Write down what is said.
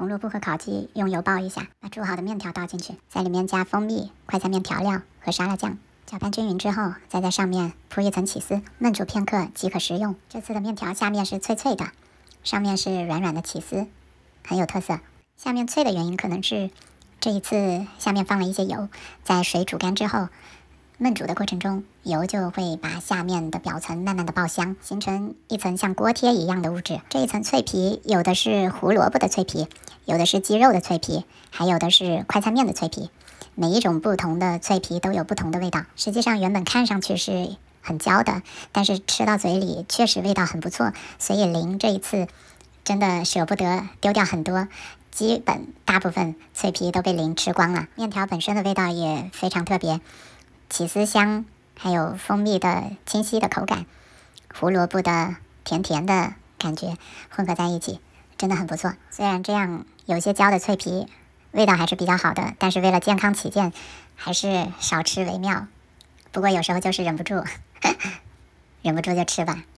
红萝卜和烤鸡用油爆一下，把煮好的面条倒进去，在里面加蜂蜜、快餐面调料和沙拉酱，搅拌均匀之后，再在上面铺一层起司，焖煮片刻即可食用。这次的面条下面是脆脆的，上面是软软的起司，很有特色。下面脆的原因可能是这一次下面放了一些油，在水煮干之后。焖煮的过程中，油就会把下面的表层慢慢的爆香，形成一层像锅贴一样的物质。这一层脆皮有的是胡萝卜的脆皮，有的是鸡肉的脆皮，还有的是快餐面的脆皮。每一种不同的脆皮都有不同的味道。实际上原本看上去是很焦的，但是吃到嘴里确实味道很不错。所以林这一次真的舍不得丢掉很多，基本大部分脆皮都被零吃光了。面条本身的味道也非常特别。起司香，还有蜂蜜的清晰的口感，胡萝卜的甜甜的感觉混合在一起，真的很不错。虽然这样有些焦的脆皮，味道还是比较好的，但是为了健康起见，还是少吃为妙。不过有时候就是忍不住，忍不住就吃吧。